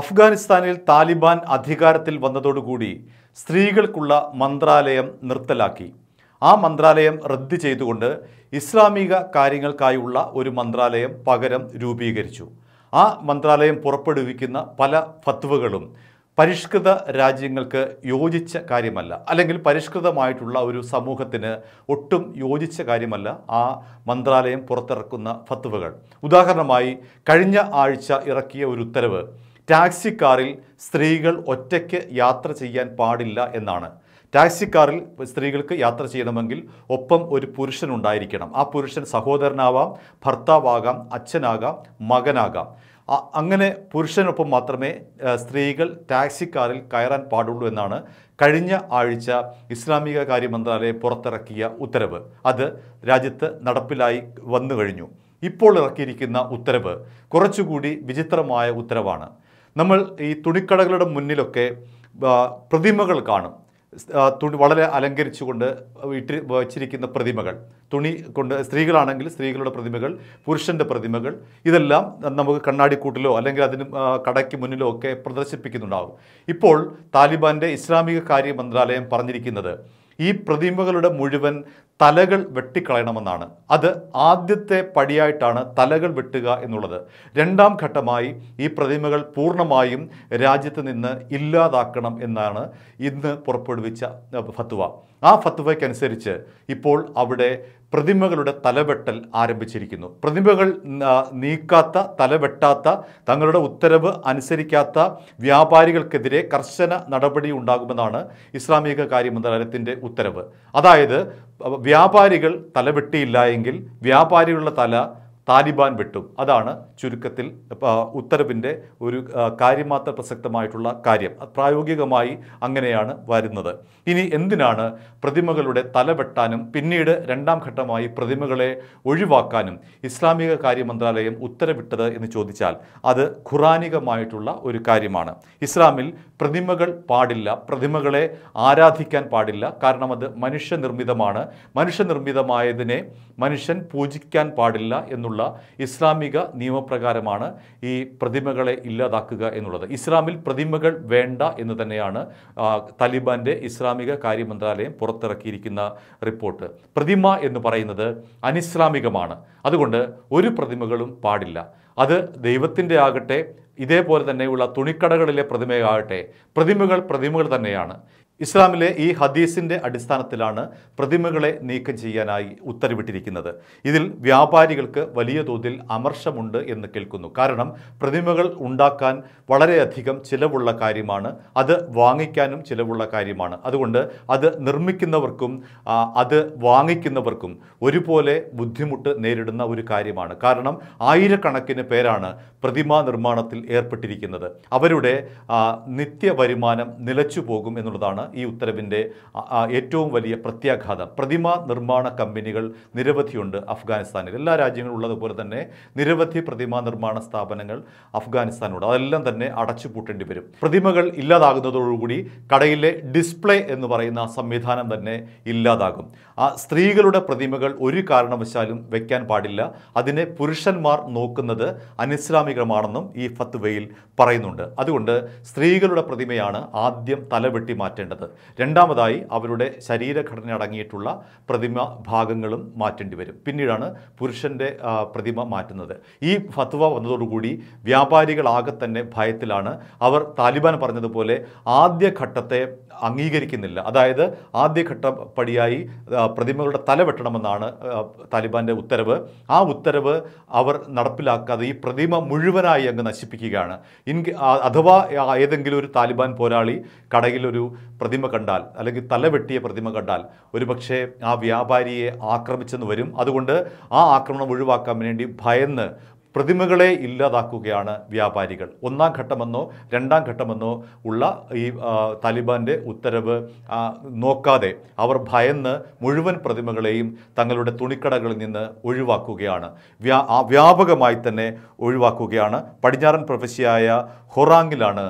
അഫ്ഗാനിസ്ഥാനിൽ താലിബാൻ അധികാരത്തിൽ വന്നതോടുകൂടി സ്ത്രീകൾക്കുള്ള മന്ത്രാലയം നിർത്തലാക്കി ആ മന്ത്രാലയം റദ്ദ് ചെയ്തുകൊണ്ട് ഇസ്ലാമിക കാര്യങ്ങൾക്കായുള്ള ഒരു മന്ത്രാലയം പകരം രൂപീകരിച്ചു ആ മന്ത്രാലയം പുറപ്പെടുവിക്കുന്ന പല ഫത്വകളും പരിഷ്കൃത രാജ്യങ്ങൾക്ക് യോജിച്ച കാര്യമല്ല അല്ലെങ്കിൽ പരിഷ്കൃതമായിട്ടുള്ള ഒരു സമൂഹത്തിന് ഒട്ടും യോജിച്ച കാര്യമല്ല ആ മന്ത്രാലയം പുറത്തിറക്കുന്ന ഫത്വകൾ ഉദാഹരണമായി കഴിഞ്ഞ ആഴ്ച ഇറക്കിയ ഒരു ഉത്തരവ് ടാക്സി കാറിൽ സ്ത്രീകൾ ഒറ്റയ്ക്ക് യാത്ര ചെയ്യാൻ പാടില്ല എന്നാണ് ടാക്സി കാറിൽ സ്ത്രീകൾക്ക് യാത്ര ചെയ്യണമെങ്കിൽ ഒപ്പം ഒരു പുരുഷൻ ഉണ്ടായിരിക്കണം ആ പുരുഷൻ സഹോദരനാവാം ഭർത്താവാകാം അച്ഛനാകാം മകനാകാം അങ്ങനെ പുരുഷനൊപ്പം മാത്രമേ സ്ത്രീകൾ ടാക്സി കാറിൽ കയറാൻ പാടുള്ളൂ എന്നാണ് കഴിഞ്ഞ ആഴ്ച ഇസ്ലാമിക കാര്യ മന്ത്രാലയം പുറത്തിറക്കിയ ഉത്തരവ് അത് രാജ്യത്ത് നടപ്പിലായി വന്നു കഴിഞ്ഞു ഇപ്പോൾ ഇറക്കിയിരിക്കുന്ന ഉത്തരവ് കുറച്ചുകൂടി വിചിത്രമായ ഉത്തരവാണ് നമ്മൾ ഈ തുണിക്കടകളുടെ മുന്നിലൊക്കെ പ്രതിമകൾ കാണും തുണി വളരെ അലങ്കരിച്ചുകൊണ്ട് ഇട്ടി വച്ചിരിക്കുന്ന പ്രതിമകൾ തുണി കൊണ്ട് സ്ത്രീകളാണെങ്കിൽ സ്ത്രീകളുടെ പ്രതിമകൾ പുരുഷൻ്റെ പ്രതിമകൾ ഇതെല്ലാം നമുക്ക് കണ്ണാടിക്കൂട്ടിലോ അല്ലെങ്കിൽ അതിന് കടയ്ക്ക് മുന്നിലോ ഒക്കെ പ്രദർശിപ്പിക്കുന്നുണ്ടാകും ഇപ്പോൾ താലിബാൻ്റെ ഇസ്ലാമിക കാര്യ മന്ത്രാലയം പറഞ്ഞിരിക്കുന്നത് ഈ പ്രതിമകളുടെ മുഴുവൻ തലകൾ വെട്ടിക്കളയണമെന്നാണ് അത് ആദ്യത്തെ പടിയായിട്ടാണ് തലകൾ വെട്ടുക എന്നുള്ളത് രണ്ടാം ഘട്ടമായി ഈ പ്രതിമകൾ പൂർണ്ണമായും രാജ്യത്ത് നിന്ന് ഇല്ലാതാക്കണം എന്നാണ് ഇന്ന് പുറപ്പെടുവിച്ച ഫത്വ ആ ഫത്തുവയ്ക്കനുസരിച്ച് ഇപ്പോൾ അവിടെ പ്രതിമകളുടെ തലവെട്ടൽ ആരംഭിച്ചിരിക്കുന്നു പ്രതിമകൾ നീക്കാത്ത തലവെട്ടാത്ത തങ്ങളുടെ ഉത്തരവ് അനുസരിക്കാത്ത വ്യാപാരികൾക്കെതിരെ കർശന നടപടി ഉണ്ടാകുമെന്നാണ് ഇസ്ലാമിക കാര്യ മന്ത്രാലയത്തിൻ്റെ ഉത്തരവ് അതായത് വ്യാപാരികൾ തലവെട്ടിയില്ല എങ്കിൽ വ്യാപാരികളുടെ തല താലിബാൻ വെട്ടും അതാണ് ചുരുക്കത്തിൽ ഉത്തരവിൻ്റെ ഒരു കാര്യമാത്ര പ്രസക്തമായിട്ടുള്ള കാര്യം പ്രായോഗികമായി അങ്ങനെയാണ് വരുന്നത് ഇനി എന്തിനാണ് പ്രതിമകളുടെ തല വെട്ടാനും പിന്നീട് രണ്ടാം ഘട്ടമായി പ്രതിമകളെ ഒഴിവാക്കാനും ഇസ്ലാമിക കാര്യ മന്ത്രാലയം ഉത്തരവിട്ടത് എന്ന് ചോദിച്ചാൽ അത് ഖുറാനികമായിട്ടുള്ള ഒരു കാര്യമാണ് ഇസ്ലാമിൽ പ്രതിമകൾ പാടില്ല പ്രതിമകളെ ആരാധിക്കാൻ പാടില്ല കാരണം അത് മനുഷ്യനിർമ്മിതമാണ് മനുഷ്യനിർമ്മിതമായതിനെ മനുഷ്യൻ പൂജിക്കാൻ പാടില്ല എന്നുള്ള നിലവാരമുള്ള ഇസ്ലാമിക നിയമപ്രകാരമാണ് ഈ പ്രതിമകളെ ഇല്ലാതാക്കുക എന്നുള്ളത് ഇസ്ലാമിൽ പ്രതിമകൾ വേണ്ട എന്ന് തന്നെയാണ് താലിബാൻ്റെ ഇസ്ലാമിക കാര്യമന്ത്രാലയം പുറത്തിറക്കിയിരിക്കുന്ന റിപ്പോർട്ട് പ്രതിമ എന്ന് പറയുന്നത് അനിസ്ലാമികമാണ് അതുകൊണ്ട് ഒരു പ്രതിമകളും പാടില്ല അത് ദൈവത്തിൻ്റെ ആകട്ടെ ഇതേപോലെ തന്നെയുള്ള തുണിക്കടകളിലെ പ്രതിമയാകട്ടെ പ്രതിമകൾ പ്രതിമകൾ തന്നെയാണ് ഇസ്ലാമിലെ ഈ ഹദീസിൻ്റെ അടിസ്ഥാനത്തിലാണ് പ്രതിമകളെ നീക്കം ചെയ്യാനായി ഉത്തരവിട്ടിരിക്കുന്നത് ഇതിൽ വ്യാപാരികൾക്ക് വലിയ തോതിൽ അമർഷമുണ്ട് എന്ന് കേൾക്കുന്നു കാരണം പ്രതിമകൾ ഉണ്ടാക്കാൻ വളരെയധികം ചിലവുള്ള കാര്യമാണ് അത് വാങ്ങിക്കാനും ചിലവുള്ള കാര്യമാണ് അതുകൊണ്ട് അത് നിർമ്മിക്കുന്നവർക്കും അത് വാങ്ങിക്കുന്നവർക്കും ഒരുപോലെ ബുദ്ധിമുട്ട് നേരിടുന്ന ഒരു കാര്യമാണ് കാരണം ആയിരക്കണക്കിന് പേരാണ് പ്രതിമാ നിർമ്മാണത്തിൽ ഏർപ്പെട്ടിരിക്കുന്നത് അവരുടെ നിത്യവരുമാനം നിലച്ചു പോകും എന്നുള്ളതാണ് ഈ ഉത്തരവിൻ്റെ ഏറ്റവും വലിയ പ്രത്യാഘാതം പ്രതിമ നിർമ്മാണ കമ്പനികൾ നിരവധിയുണ്ട് അഫ്ഗാനിസ്ഥാനിൽ എല്ലാ രാജ്യങ്ങളും ഉള്ളതുപോലെ തന്നെ നിരവധി പ്രതിമ നിർമ്മാണ സ്ഥാപനങ്ങൾ അഫ്ഗാനിസ്ഥാനുണ്ട് അതെല്ലാം തന്നെ അടച്ചുപൂട്ടേണ്ടി വരും പ്രതിമകൾ ഇല്ലാതാകുന്നതോടുകൂടി കടയിലെ ഡിസ്പ്ലേ എന്ന് പറയുന്ന സംവിധാനം തന്നെ ഇല്ലാതാകും ആ സ്ത്രീകളുടെ പ്രതിമകൾ ഒരു കാരണവശാലും വയ്ക്കാൻ പാടില്ല അതിനെ പുരുഷന്മാർ നോക്കുന്നത് അനിസ്ലാമികമാണെന്നും ഈ ഫത്വയിൽ പറയുന്നുണ്ട് അതുകൊണ്ട് സ്ത്രീകളുടെ പ്രതിമയാണ് ആദ്യം തലവെട്ടി മാറ്റേണ്ടത് മാറ്റേണ്ടത് രണ്ടാമതായി അവരുടെ ശരീരഘടന അടങ്ങിയിട്ടുള്ള പ്രതിമ ഭാഗങ്ങളും മാറ്റേണ്ടി വരും പിന്നീടാണ് പുരുഷൻ്റെ പ്രതിമ മാറ്റുന്നത് ഈ ഫത്വ വന്നതോടുകൂടി വ്യാപാരികളാകെ തന്നെ ഭയത്തിലാണ് അവർ താലിബാൻ പറഞ്ഞതുപോലെ ആദ്യ ഘട്ടത്തെ അംഗീകരിക്കുന്നില്ല അതായത് ആദ്യഘട്ട പടിയായി പ്രതിമകളുടെ തല വെട്ടണമെന്നാണ് താലിബാൻ്റെ ഉത്തരവ് ആ ഉത്തരവ് അവർ നടപ്പിലാക്കാതെ ഈ പ്രതിമ മുഴുവനായി അങ്ങ് നശിപ്പിക്കുകയാണ് ഇൻ അഥവാ ഏതെങ്കിലും ഒരു താലിബാൻ പോരാളി കടയിലൊരു പ്രതിമ കണ്ടാൽ അല്ലെങ്കിൽ തല വെട്ടിയ പ്രതിമ കണ്ടാൽ ഒരുപക്ഷെ ആ വ്യാപാരിയെ ആക്രമിച്ചെന്ന് വരും അതുകൊണ്ട് ആ ആക്രമണം ഒഴിവാക്കാൻ വേണ്ടി ഭയന്ന് പ്രതിമകളെ ഇല്ലാതാക്കുകയാണ് വ്യാപാരികൾ ഒന്നാം ഘട്ടമെന്നോ രണ്ടാം ഘട്ടമെന്നോ ഉള്ള ഈ താലിബാൻ്റെ ഉത്തരവ് നോക്കാതെ അവർ ഭയന്ന് മുഴുവൻ പ്രതിമകളെയും തങ്ങളുടെ തുണിക്കടകളിൽ നിന്ന് ഒഴിവാക്കുകയാണ് വ്യാ വ്യാപകമായി തന്നെ ഒഴിവാക്കുകയാണ് പടിഞ്ഞാറൻ പ്രവിശ്യയായ ഹൊറാങ്ങിലാണ്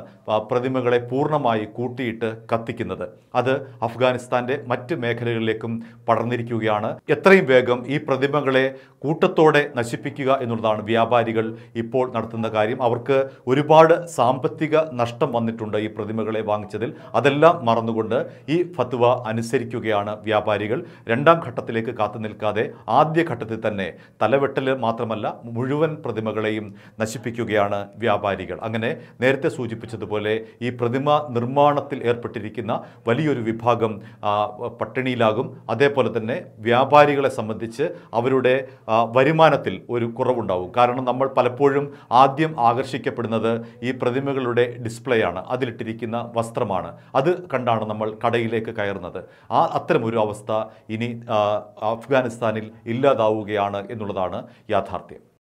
പ്രതിമകളെ പൂർണ്ണമായി കൂട്ടിയിട്ട് കത്തിക്കുന്നത് അത് അഫ്ഗാനിസ്ഥാൻ്റെ മറ്റ് മേഖലകളിലേക്കും പടർന്നിരിക്കുകയാണ് എത്രയും വേഗം ഈ പ്രതിമകളെ കൂട്ടത്തോടെ നശിപ്പിക്കുക എന്നുള്ളതാണ് വ്യാപാര വ്യാപാരികൾ ഇപ്പോൾ നടത്തുന്ന കാര്യം അവർക്ക് ഒരുപാട് സാമ്പത്തിക നഷ്ടം വന്നിട്ടുണ്ട് ഈ പ്രതിമകളെ വാങ്ങിച്ചതിൽ അതെല്ലാം മറന്നുകൊണ്ട് ഈ ഫത്വ അനുസരിക്കുകയാണ് വ്യാപാരികൾ രണ്ടാം ഘട്ടത്തിലേക്ക് കാത്തു നിൽക്കാതെ ആദ്യ ഘട്ടത്തിൽ തന്നെ തലവെട്ടൽ മാത്രമല്ല മുഴുവൻ പ്രതിമകളെയും നശിപ്പിക്കുകയാണ് വ്യാപാരികൾ അങ്ങനെ നേരത്തെ സൂചിപ്പിച്ചതുപോലെ ഈ പ്രതിമ നിർമ്മാണത്തിൽ ഏർപ്പെട്ടിരിക്കുന്ന വലിയൊരു വിഭാഗം പട്ടിണിയിലാകും അതേപോലെ തന്നെ വ്യാപാരികളെ സംബന്ധിച്ച് അവരുടെ വരുമാനത്തിൽ ഒരു കുറവുണ്ടാവും കാരണം നമ്മൾ പലപ്പോഴും ആദ്യം ആകർഷിക്കപ്പെടുന്നത് ഈ പ്രതിമകളുടെ ഡിസ്പ്ലേ ആണ് അതിലിട്ടിരിക്കുന്ന വസ്ത്രമാണ് അത് കണ്ടാണ് നമ്മൾ കടയിലേക്ക് കയറുന്നത് ആ അത്തരമൊരു അവസ്ഥ ഇനി അഫ്ഗാനിസ്ഥാനിൽ ഇല്ലാതാവുകയാണ് എന്നുള്ളതാണ് യാഥാർത്ഥ്യം